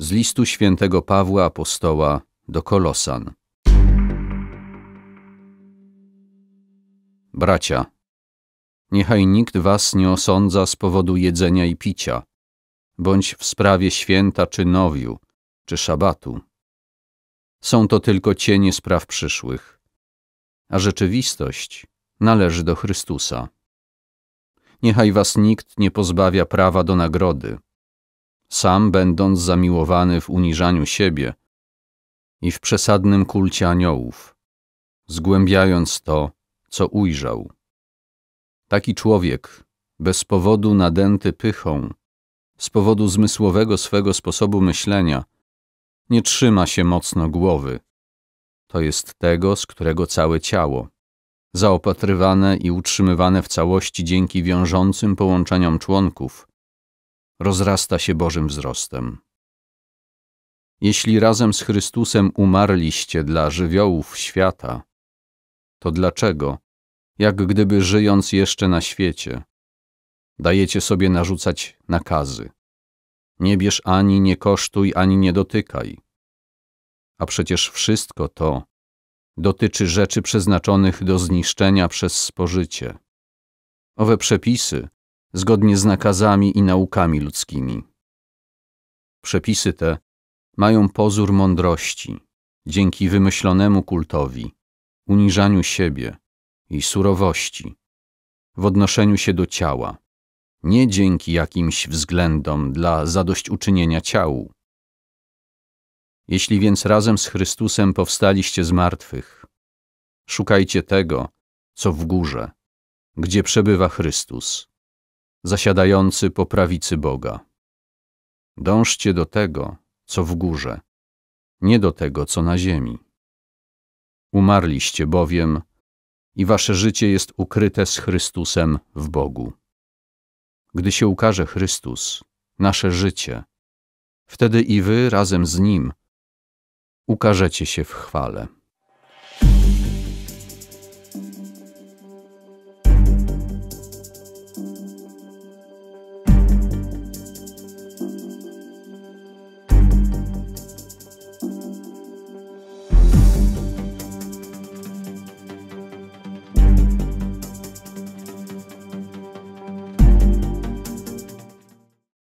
Z listu świętego Pawła Apostoła do Kolosan. Bracia, niechaj nikt was nie osądza z powodu jedzenia i picia, bądź w sprawie święta czy nowiu, czy szabatu. Są to tylko cienie spraw przyszłych, a rzeczywistość należy do Chrystusa. Niechaj was nikt nie pozbawia prawa do nagrody, sam będąc zamiłowany w uniżaniu siebie i w przesadnym kulcie aniołów, zgłębiając to, co ujrzał. Taki człowiek, bez powodu nadęty pychą, z powodu zmysłowego swego sposobu myślenia, nie trzyma się mocno głowy. To jest tego, z którego całe ciało, zaopatrywane i utrzymywane w całości dzięki wiążącym połączeniom członków, rozrasta się Bożym wzrostem. Jeśli razem z Chrystusem umarliście dla żywiołów świata, to dlaczego, jak gdyby żyjąc jeszcze na świecie, dajecie sobie narzucać nakazy? Nie bierz ani nie kosztuj, ani nie dotykaj. A przecież wszystko to dotyczy rzeczy przeznaczonych do zniszczenia przez spożycie. Owe przepisy zgodnie z nakazami i naukami ludzkimi. Przepisy te mają pozór mądrości dzięki wymyślonemu kultowi, uniżaniu siebie i surowości w odnoszeniu się do ciała, nie dzięki jakimś względom dla zadośćuczynienia ciału. Jeśli więc razem z Chrystusem powstaliście z martwych, szukajcie tego, co w górze, gdzie przebywa Chrystus, zasiadający po prawicy Boga. Dążcie do tego, co w górze, nie do tego, co na ziemi. Umarliście bowiem i wasze życie jest ukryte z Chrystusem w Bogu. Gdy się ukaże Chrystus, nasze życie, wtedy i wy razem z Nim ukażecie się w chwale.